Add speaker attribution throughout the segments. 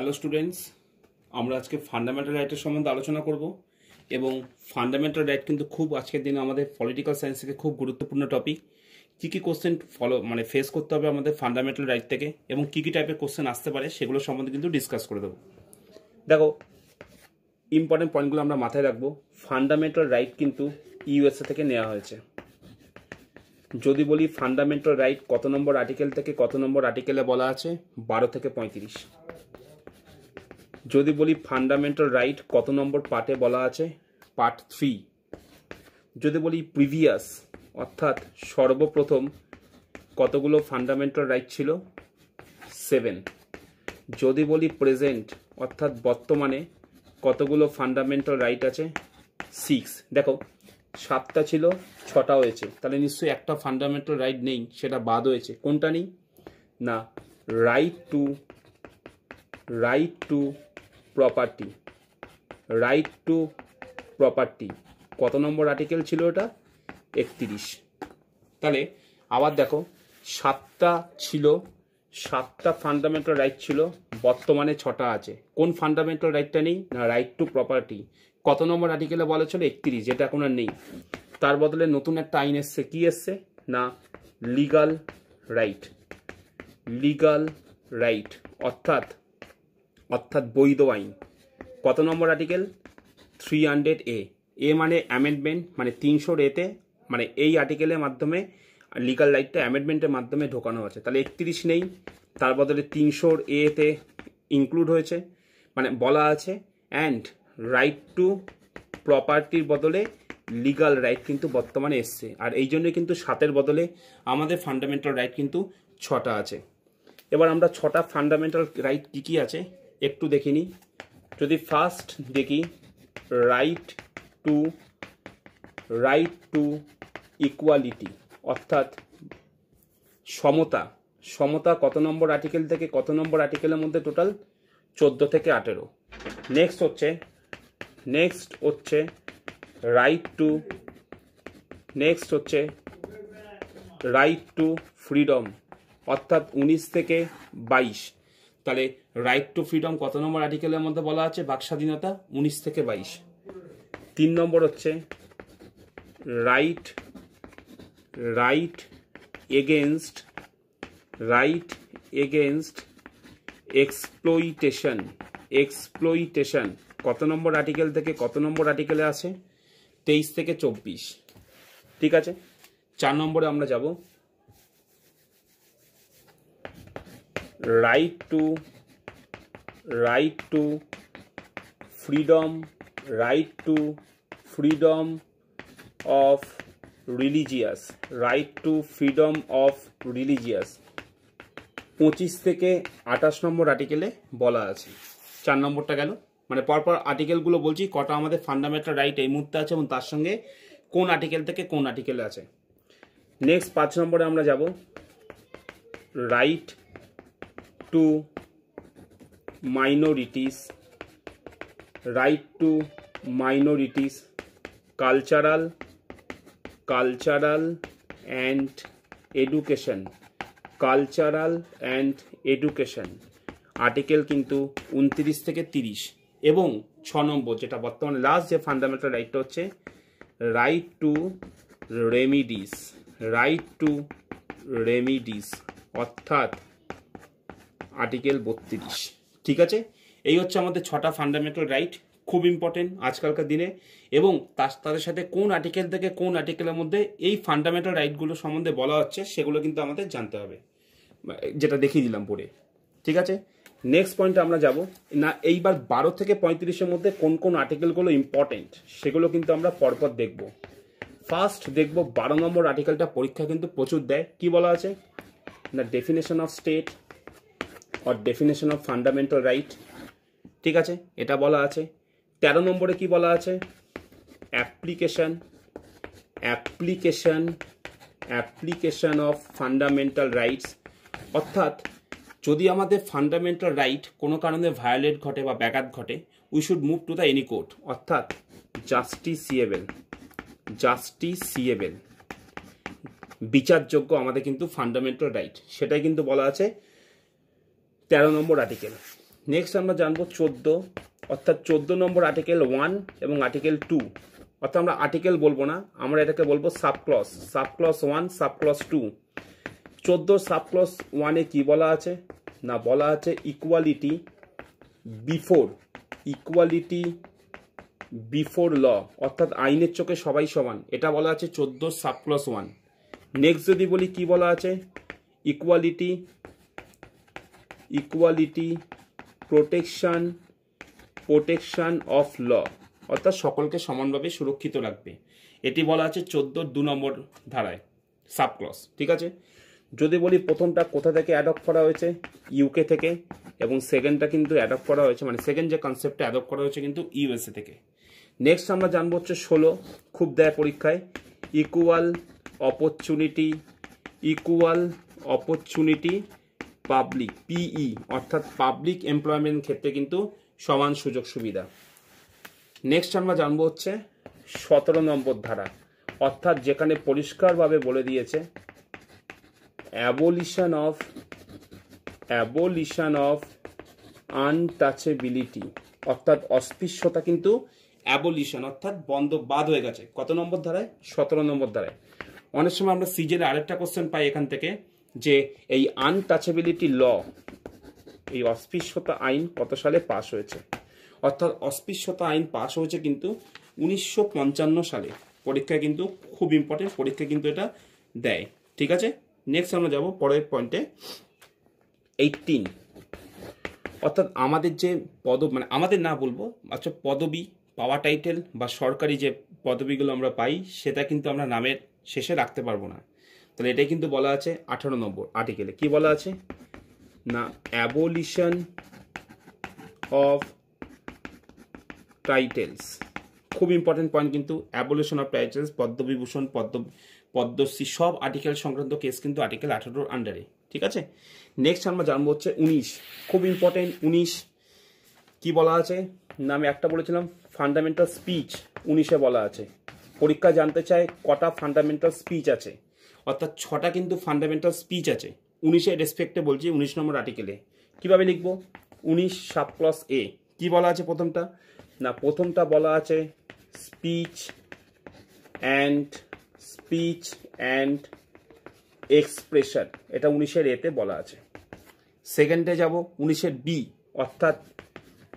Speaker 1: Hello students আমরা আজকে fundamental রাইটের সম্বন্ধে আলোচনা করব এবং ফান্ডামেন্টাল রাইট কিন্তু খুব আজকের দিনে আমাদের পলিটিক্যাল সায়েন্স থেকে খুব গুরুত্বপূর্ণ টপিক কী কী কোশ্চেন ফলো মানে ফেস করতে হবে আমাদের ফান্ডামেন্টাল রাইট থেকে এবং কী কী টাইপের কোশ্চেন আসতে পারে সেগুলো সম্বন্ধে কিন্তু ডিসকাস করে দেবো দেখো ইম্পর্টেন্ট পয়েন্টগুলো আমরা মাথায় রাখবো ফান্ডামেন্টাল রাইট কিন্তু ইউএসএ থেকে নেওয়া হয়েছে যদি বলি ফান্ডামেন্টাল রাইট কত নম্বর আর্টিকেল থেকে কত নম্বর আর্টিকেলে বলা আছে বারো থেকে পঁয়ত্রিশ যদি বলি ফান্ডামেন্টাল রাইট কত নম্বর পার্টে বলা আছে পার্ট থ্রি যদি বলি প্রিভিয়াস অর্থাৎ সর্বপ্রথম কতগুলো ফান্ডামেন্টাল রাইট ছিল সেভেন যদি বলি প্রেজেন্ট অর্থাৎ বর্তমানে কতগুলো ফান্ডামেন্টাল রাইট আছে সিক্স দেখো সাতটা ছিল ছটা হয়েছে তাহলে নিশ্চয়ই একটা ফান্ডামেন্টাল রাইট নেই সেটা বাদ হয়েছে কোনটা নেই না right to right to property right to property কত নম্বর আর্টিকেল ছিল এটা একত্রিশ তাহলে আবার দেখো সাতটা ছিল সাতটা ফান্ডামেন্টাল রাইট ছিল বর্তমানে ছটা আছে কোন ফান্ডামেন্টাল রাইটটা নেই না রাইট টু প্রপার্টি কত নম্বর আর্টিকেলে বলা ছিল একত্রিশ যেটা এখন আর নেই তার বদলে নতুন একটা আইন এসছে কী এসছে না লিগাল রাইট লিগাল রাইট অর্থাৎ অর্থাৎ বৈধ আইন কত number article three hundred A A মানে অ্যামেন্ডমেন্ট মানে তিনশোর এতে মানে এই আর্টিকেলের মাধ্যমে লিগাল রাইটটা অ্যামেন্ডমেন্টের মাধ্যমে ঢোকানো হয়েছে তাহলে একত্রিশ নেই তার বদলে তিনশোর এতে ইনক্লুড হয়েছে মানে বলা আছে অ্যান্ড রাইট টু প্রপার্টির বদলে লিগাল রাইট কিন্তু বর্তমানে এসছে আর এই জন্যই কিন্তু সাতের বদলে আমাদের ফান্ডামেন্টাল রাইট কিন্তু ছটা আছে এবার আমরা ছটা ফান্ডামেন্টাল রাইট কী কী আছে একটু দেখিনি যদি ফার্স্ট দেখি right to right to equality অর্থাৎ সমতা সমতা কত নম্বর আর্টিকেল থেকে কত নম্বর আর্টিকেলের মধ্যে টোটাল চোদ্দো থেকে আঠেরো নেক্সট হচ্ছে নেক্সট হচ্ছে রাইট টু নেক্সট হচ্ছে রাইট টু ফ্রিডম অর্থাৎ উনিশ থেকে বাইশ তাহলে রাইট টু ফ্রিডম কত নম্বর আর্টিকেলের মধ্যে বলা আছে বাক স্বাধীনতা উনিশ থেকে বাইশ তিন নম্বর হচ্ছে right right against right against exploitation exploitation কত নম্বর আর্টিকেল থেকে কত নম্বর আর্টিকেলে আছে তেইশ থেকে চব্বিশ ঠিক আছে চার নম্বরে আমরা যাব right to right to freedom right to freedom of religious right to freedom of religious পঁচিশ থেকে আঠাশ নম্বর আর্টিকেলে বলা আছে চার নম্বরটা গেল মানে পরপর আর্টিকেলগুলো বলছি কটা আমাদের ফান্ডামেন্টাল রাইট এই মুহূর্তে আছে এবং তার সঙ্গে কোন আর্টিকেল থেকে কোন আর্টিকেলে আছে নেক্সট পাঁচ নম্বরে আমরা যাব right to minorities, right to minorities, cultural, cultural and education, cultural and education. Article কিন্তু উনত্রিশ থেকে তিরিশ এবং ছ নম্বর যেটা বর্তমানে লাস্ট যে ফান্ডামেন্টাল রাইটটা হচ্ছে right to remedies right to remedies অর্থাৎ আর্টিকেল বত্রিশ ঠিক আছে এই হচ্ছে আমাদের ছটা ফান্ডামেন্টাল রাইট খুব ইম্পর্টেন্ট আজকালকার দিনে এবং তার তাদের সাথে কোন আর্টিকেল থেকে কোন আর্টিকেলের মধ্যে এই ফান্ডামেন্টাল রাইটগুলো সম্বন্ধে বলা হচ্ছে সেগুলো কিন্তু আমাদের জানতে হবে যেটা দেখিয়ে দিলাম পরে ঠিক আছে নেক্সট পয়েন্টে আমরা যাব না এইবার বারো থেকে পঁয়ত্রিশের মধ্যে কোন কোন আর্টিকেলগুলো ইম্পর্টেন্ট সেগুলো কিন্তু আমরা পরপর দেখব ফার্স্ট দেখব বারো নম্বর আর্টিকেলটা পরীক্ষা কিন্তু প্রচুর দেয় কি বলা আছে না definition of state or definition of fundamental right ঠিক আছে এটা বলা আছে তেরো নম্বরে কি বলা আছে application application application of fundamental rights অর্থাৎ যদি আমাদের ফান্ডামেন্টাল রাইট কোনো কারণে ভায়োলেট ঘটে বা ব্যাঘাত ঘটে we should move to the any court অর্থাৎ জাস্টিসিয়েবেল জাস্টিসিয়েবেল বিচারযোগ্য আমাদের কিন্তু ফান্ডামেন্টাল রাইট সেটাই কিন্তু বলা আছে তেরো নম্বর আর্টিকেল নেক্সট আমরা জানবো চোদ্দ অর্থাৎ চোদ্দ নম্বর আর্টিকেল ওয়ান এবং আর্টিকেল টু অর্থাৎ আমরা আর্টিকেল বলবো না আমরা এটাকে বলবো subclause subclause one subclause two চোদ্দ সাবক্লস ওয়ানে কি বলা আছে না বলা আছে equality before equality before law অর্থাৎ আইনের চোখে সবাই সমান এটা বলা আছে চোদ্দো সাবক্লস ওয়ান নেক্সট যদি বলি কি বলা আছে equality equality protection protection of law অর্থাৎ সকলকে সমানভাবে সুরক্ষিত রাখবে এটি বলা আছে চোদ্দোর দু নম্বর ধারায় সাবক্লস ঠিক আছে যদি বলি প্রথমটা কোথা থেকে অ্যাডপ্ট করা হয়েছে ইউকে থেকে এবং সেকেন্ডটা কিন্তু অ্যাডপ্ট করা হয়েছে মানে সেকেন্ড যে কনসেপ্টটা অ্যাডপ্ট করা হয়েছে কিন্তু ইউএসএ থেকে নেক্সট আমরা জানবো হচ্ছে ষোলো খুব দেয় পরীক্ষায় equal opportunity equal opportunity public পিই e, অর্থাৎ পাবলিক এমপ্লয়মেন্ট ক্ষেত্রে কিন্তু সমান সুযোগ সুবিধা নেক্সট আমরা জানবো হচ্ছে সতেরো নম্বর ধারা অর্থাৎ যেখানে পরিষ্কারভাবে বলে দিয়েছে abolition of abolition of untouchability অর্থাৎ অস্পৃশ্যতা কিন্তু অ্যাবলিশন অর্থাৎ বন্ধ বাদ হয়ে গেছে কত নম্বর ধারায় সতেরো নম্বর ধারায় অনেক সময় আমরা সিজের আরেকটা কোশ্চেন পাই এখান থেকে যে এই আনটাচেবিলিটি ল এই অস্পৃশ্যতা আইন কত সালে পাশ হয়েছে অর্থাৎ অস্পৃশ্যতা আইন পাশ হয়েছে কিন্তু উনিশশো সালে পরীক্ষা কিন্তু খুব ইম্পর্টেন্ট পরীক্ষা কিন্তু এটা দেয় ঠিক আছে নেক্সট আমরা যাব পরের পয়েন্টে এইটিন অর্থাৎ আমাদের যে পদ মানে আমাদের না বলবো আচ্ছা পদবি পাওয়া টাইটেল বা সরকারি যে পদবিগুলো আমরা পাই সেটা কিন্তু আমরা নামের শেষে রাখতে পারবো না তাহলে এটাই কিন্তু বলা আছে আঠারো নম্বর আর্টিকেলে কি বলা আছে না অ্যাবলিশন অফ টাইটেলস খুব ইম্পর্টেন্ট পয়েন্ট কিন্তু abolition of titles Padma Vibhushan Padma Padma Shri সব আর্টিকেল সংক্রান্ত কেস কিন্তু আর্টিকেল আঠারোর আন্ডারে ঠিক আছে নেক্সট আমরা জানবো হচ্ছে উনিশ খুব ইম্পর্টেন্ট উনিশ কি বলা আছে না আমি একটা বলেছিলাম ফান্ডামেন্টাল স্পিচ উনিশে বলা আছে পরীক্ষা জানতে চায় কটা ফান্ডামেন্টাল স্পিচ আছে অর্থাৎ ছটা কিন্তু ফান্ডামেন্টাল স্পিচ আছে উনিশে রেসপেক্টে বলছি উনিশ নম্বর আর্টিকেলে কীভাবে লিখব উনিশ সাব প্লাস এ কি বলা আছে প্রথমটা না প্রথমটা বলা আছে speech and speech and expression এটা উনিশের এতে বলা আছে সেকেন্ডে যাব উনিশের বি অর্থাৎ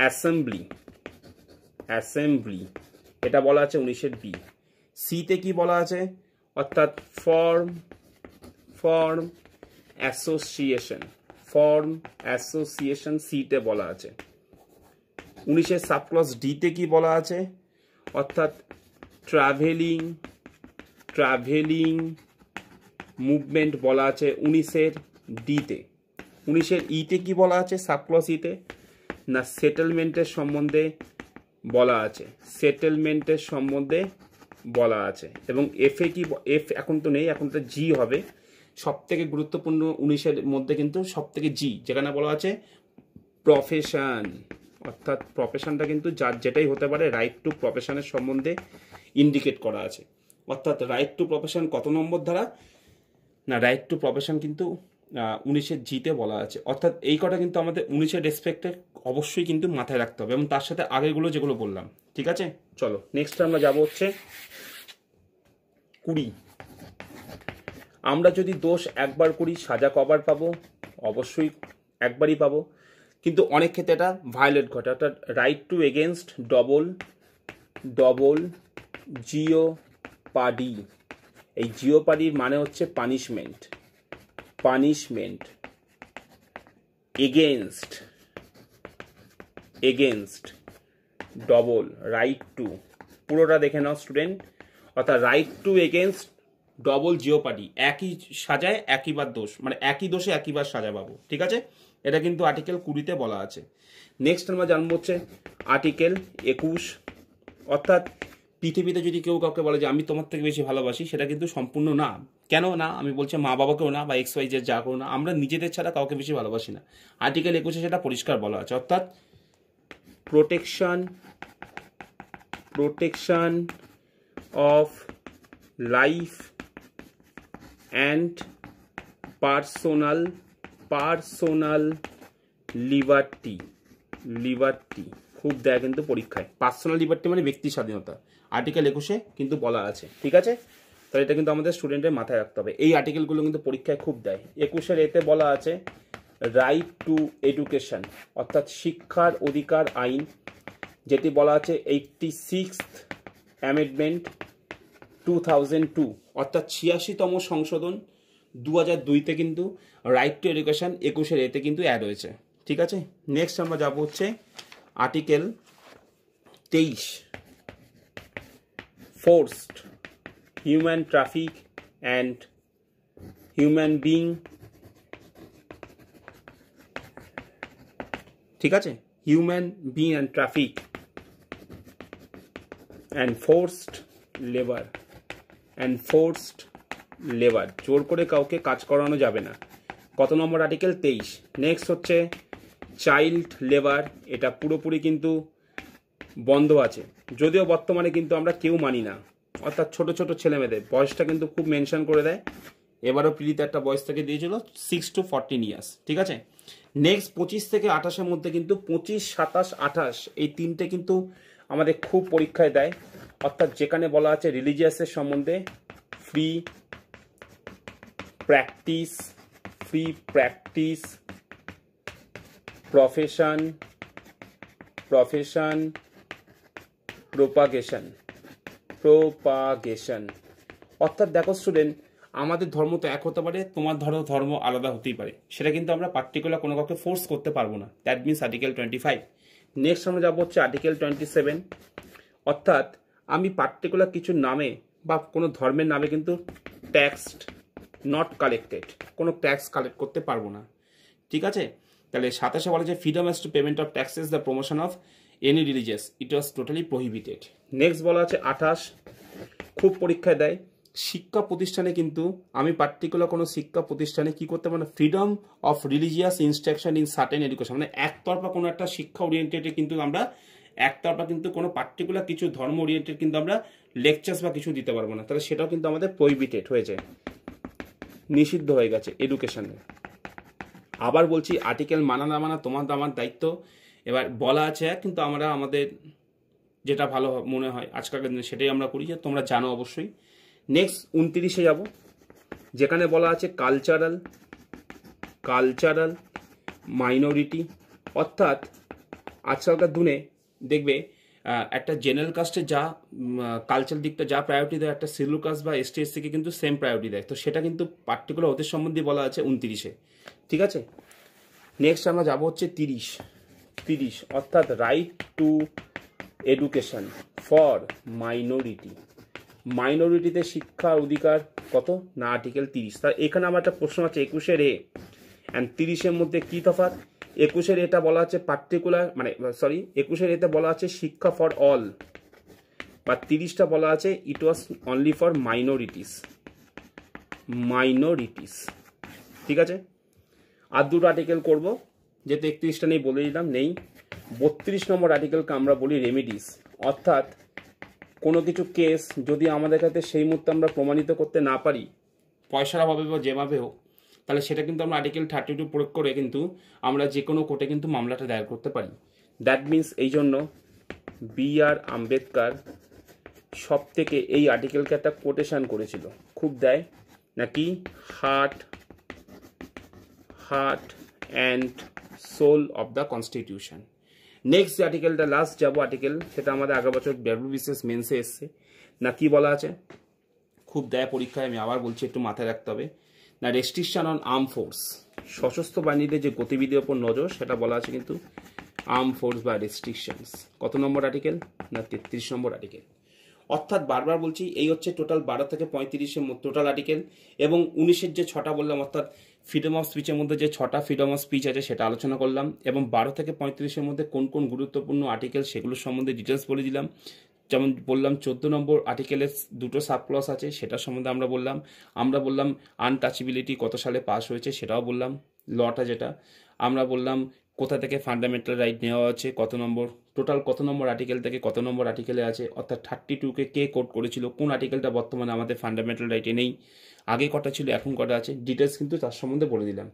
Speaker 1: অ্যাসেম্বলি অ্যাসেম্বলি এটা বলা আছে উনিশের বি সিতে কি বলা আছে অর্থাৎ form form association form association সিতে বলা আছে উনিশের সাবক্লস ডিতে কি বলা আছে অর্থাৎ ট্রাভেলিং ট্রাভেলিং মুভমেন্ট বলা আছে উনিশের ডিতে উনিশের ইতে কি বলা আছে সাবক্লস ইতে না সেটেলমেন্টের সম্বন্ধে বলা আছে সেটেলমেন্টের সম্বন্ধে বলা আছে এবং এ কি এফ এখন তো নেই এখন তো জি হবে সব থেকে গুরুত্বপূর্ণ উনিশের মধ্যে কিন্তু সব থেকে জি যেখানে বলা আছে প্রফেশান অর্থাৎ প্রফেশনটা কিন্তু যার যেটাই হতে পারে রাইট টু প্রফেশনের সম্বন্ধে ইন্ডিকেট করা আছে অর্থাৎ রাইট টু প্রফেশন কত নম্বর ধারা না রাইট টু প্রফেশন কিন্তু উনিশের জিতে বলা আছে অর্থাৎ এই কটা কিন্তু আমাদের উনিশের রেসপেক্টে অবশ্যই কিন্তু মাথায় রাখতে হবে এবং তার সাথে আগেগুলো যেগুলো বললাম ঠিক আছে চলো নেক্সট আমরা যাব হচ্ছে কুড়ি আমরা যদি দোষ একবার করি সাজা কবার পাবো অবশ্যই একবারই পাবো কিন্তু অনেক ক্ষেত্রে এটা ভায়োলেট ঘটে অর্থাৎ right to against double double jeopardy এই জিও পাডির মানে হচ্ছে punishment punishment against against double right to পুরোটা দেখে নাও স্টুডেন্ট অর্থাৎ right to against double jeopardy একই সাজায় একইবার দোষ মানে একই দোষে একইবার সাজা পাবো ঠিক আছে এটা কিন্তু আর্টিকেল কুড়িতে বলা আছে নেক্সট আমরা জানবো হচ্ছে আর্টিকেল একুশ অর্থাৎ পৃথিবীতে যদি কেউ কাউকে বলে যে আমি তোমার থেকে বেশি ভালোবাসি সেটা কিন্তু সম্পূর্ণ না কেন না আমি বলছি মা বাবাকেও না বা এক্স ওয়াই জেড যা করো না আমরা নিজেদের ছাড়া কাউকে বেশি ভালোবাসি না আর্টিকেল একুশে সেটা পরিষ্কার বলা আছে অর্থাৎ protection protection of life and personal personal liberty liberty খুব দেয় কিন্তু পরীক্ষায় পার্সোনাল লিবার্টি মানে ব্যক্তি স্বাধীনতা আর্টিকেল একুশে কিন্তু বলা আছে ঠিক আছে তাহলে এটা কিন্তু আমাদের স্টুডেন্টের মাথায় রাখতে হবে এই আর্টিকেলগুলো কিন্তু পরীক্ষায় খুব দেয় একুশের এতে বলা আছে রাইট টু এডুকেশন অর্থাৎ শিক্ষার অধিকার আইন যেটি বলা আছে eighty six amendment two thousand two অর্থাৎ ছিয়াশিতম সংশোধন দু হাজার দুইতে কিন্তু রাইট টু এডুকেশান একুশের এতে কিন্তু অ্যাড হয়েছে ঠিক আছে নেক্সট আমরা যাব হচ্ছে আর্টিকেল তেইশ forced human traffic and human being ঠিক আছে human being and traffic and forced labour and forced labour জোর করে কাউকে কাজ করানো যাবে না কত নম্বর আর্টিকেল তেইশ নেক্সট হচ্ছে চাইল্ড লেবার এটা পুরোপুরি কিন্তু বন্ধ আছে যদিও বর্তমানে কিন্তু আমরা কেউ মানি না অর্থাৎ ছোট ছোট ছেলেমেয়েদের বয়সটা কিন্তু খুব মেনশন করে দেয় এবারও পিড়িতে একটা বয়স থেকে দিয়েছিল সিক্স টু ফর্টিন ইয়ার্স ঠিক আছে নেক্সট পঁচিশ থেকে আঠাশের মধ্যে কিন্তু পঁচিশ সাতাশ আঠাশ এই তিনটে কিন্তু আমাদের খুব পরীক্ষায় দেয় অর্থাৎ যেখানে বলা আছে রিলিজিয়াসের সম্বন্ধে free practice free practice profession profession propagation propagation অর্থাৎ দেখো স্টুডেন্ট আমাদের ধর্ম তো এক হতে পারে তোমার ধরো ধর্ম আলাদা হতেই পারে সেটা কিন্তু আমরা পার্টিকুলার কোনো কাউকে ফোর্স করতে পারবো না that means article twenty five next আমরা যাবো হচ্ছে আর্টিকেল টোয়েন্টি সেভেন অর্থাৎ আমি পার্টিকুলার কিছু নামে বা কোনো ধর্মের নামে কিন্তু ট্যাক্স নট কালেক্টেড কোনো ট্যাক্স কালেক্ট করতে পারবো না ঠিক আছে তাহলে সাতাশে বলা যে freedom as to payment of taxes the promotion of any religious it was totally prohibited next বলা আছে আঠাশ খুব পরীক্ষায় দেয় শিক্ষা প্রতিষ্ঠানে কিন্তু আমি পার্টিকুলার কোনো শিক্ষা প্রতিষ্ঠানে কি করতে মানে freedom of religious instruction in certain education মানে একতরফা কোনো একটা শিক্ষা ওরিয়েন্টেডে কিন্তু আমরা একতরফা কিন্তু কোনো পার্টিকুলার কিছু ধর্ম ওরিয়েন্টেড কিন্তু আমরা লেকচার্স বা কিছু দিতে পারবো না তাহলে সেটাও কিন্তু আমাদের প্রহিবিটেড হয়ে যায় নিষিদ্ধ হয়ে গেছে এডুকেশানে আবার বলছি আর্টিকেল মানা না মানা তোমার আমার দায়িত্ব এবার বলা আছে কিন্তু আমরা আমাদের যেটা ভালো মনে হয় আজকালকার দিনে সেটাই আমরা করি যে তোমরা জানো অবশ্যই নেক্সট উনতিরিশে যাব যেখানে বলা আছে কালচারাল কালচারাল মাইনরিটি অর্থাৎ আজকালকার দিনে দেখবে একটা জেনারেল কাস্টে যা কালচার দিকটা যা প্রায়োরিটি দেয় একটা শিডিউল কাস্ট বা এসটি থেকে কিন্তু সেম প্রায়োরিটি দেয় তো সেটা কিন্তু পার্টিকুলার ওদের সম্বন্ধে বলা আছে উনতিরিশে ঠিক আছে নেক্সট আমরা যাব হচ্ছে তিরিশ তিরিশ অর্থাৎ right to education for minority মাইনরিটিদের শিক্ষার অধিকার কত না আর্টিকেল তিরিশ তার এখানে আমার একটা প্রশ্ন আছে একুশের এ অ্যান্ড তিরিশের মধ্যে কী তফাৎ একুশের এটা বলা আছে পার্টিকুলার মানে সরি একুশের এতে বলা আছে শিক্ষা ফর অল বা তিরিশটা বলা আছে it was only for minorities minorities ঠিক আছে আর দুটো আর্টিকেল করব যেহেতু একত্রিশটা নেই বলে দিলাম নেই বত্রিশ নম্বর আর্টিকেলকে আমরা বলি রেমিডিস অর্থাৎ কোনো কিছু কেস যদি আমাদের কাছে সেই মুহূর্তে আমরা প্রমাণিত করতে না পারি পয়সার অভাবে বা যেভাবে হোক তাহলে সেটা কিন্তু আমরা আর্টিকেল থার্টি টু প্রয়োগ করে কিন্তু আমরা যে কোনো কোর্টে কিন্তু মামলাটা দায়ের করতে পারি দ্যাট মিন্স এই জন্য বি আর আম্বেদকার সব থেকে এই আর্টিকেলকে একটা কোটেশান করেছিল খুব দেয় নাকি heart heart and soul of the constitution next যে আর্টিকেলটা লাস্ট যাব আর্টিকেল সেটা আমাদের আগের বছর বিশেষ মেন্সে এসছে না কি বলা আছে খুব দেয় পরীক্ষায় আমি আবার বলছি একটু মাথায় রাখতে হবে না রেস্ট্রিকশান অন আর্ম ফোর্স সশস্ত্র বাহিনীদের যে গতিবিধির ওপর নজর সেটা বলা আছে কিন্তু আর্ম ফোর্স বা রেস্ট্রিকশান কত নম্বর আর্টিকেল না তেত্রিশ নম্বর আর্টিকেল অর্থাৎ বারবার বলছি এই হচ্ছে টোটাল বারো থেকে পঁয়ত্রিশের টোটাল আর্টিকেল এবং উনিশের যে ছটা বললাম অর্থাৎ ফ্রিডম অফ স্পিচের মধ্যে যে ছটা ফ্রিডম অফ স্পিচ আছে সেটা আলোচনা করলাম এবং বারো থেকে পঁয়ত্রিশের মধ্যে কোন কোন গুরুত্বপূর্ণ আর্টিকেল সেগুলো সম্বন্ধে ডিটেলস বলে দিলাম যেমন বললাম চোদ্দ নম্বর আর্টিকেলের দুটো সাবক্লস আছে সেটা সম্বন্ধে আমরা বললাম আমরা বললাম আনটাচেবিলিটি কত সালে পাস হয়েছে সেটাও বললাম লটা যেটা আমরা বললাম কোথা থেকে ফান্ডামেন্টাল রাইট নেওয়া আছে কত নম্বর টোটাল কত নম্বর আর্টিকেল থেকে কত নম্বর আর্টিকেলে আছে অর্থাৎ থার্টি টুকে কে কোড করেছিল কোন আর্টিকেলটা বর্তমানে আমাদের ফান্ডামেন্টাল রাইটে নেই আগে কটা ছিল এখন কটা আছে ডিটেলস কিন্তু তার সম্বন্ধে বলে দিলাম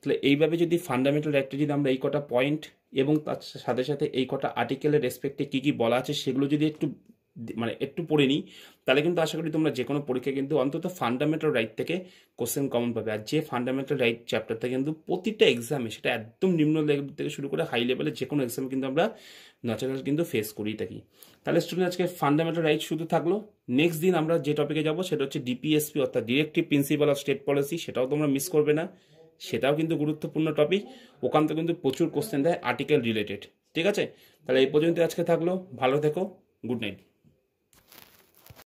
Speaker 1: তাহলে এইভাবে যদি ফান্ডামেন্টাল রাইটে যদি আমরা এই কটা পয়েন্ট এবং তার সাথে সাথে এই কটা আর্টিকেলের রেসপেক্টে কী কী বলা আছে সেগুলো যদি একটু মানে একটু পড়ে নিই তাহলে কিন্তু আশা করি তোমরা যে কোনো পরীক্ষায় কিন্তু অন্তত ফান্ডামেন্টাল রাইট থেকে কোশ্চেন কমন পাবে আর যে ফান্ডামেন্টাল রাইট চ্যাপ্টারটা কিন্তু প্রতিটা এক্সামে সেটা একদম নিম্ন লেভেল থেকে শুরু করে হাই লেভেলে যে কোনো এক্সামে কিন্তু আমরা ন্যাচারাল কিন্তু ফেস করেই থাকি তাহলে স্টুডেন্ট আজকে ফান্ডামেন্টাল রাইট শুধু থাকলো নেক্সট দিন আমরা যে টপিকে যাবো সেটা হচ্ছে ডিপিএসপি অর্থাৎ directive principal of state policy সেটাও তোমরা মিস করবে না সেটাও কিন্তু গুরুত্বপূর্ণ টপিক ওখান থেকে কিন্তু প্রচুর কোশ্চেন দেয় আর্টিকেল রিলেটেড ঠিক আছে তাহলে এই পর্যন্ত আজকে থাকলো ভালো থেকো গুড নাইট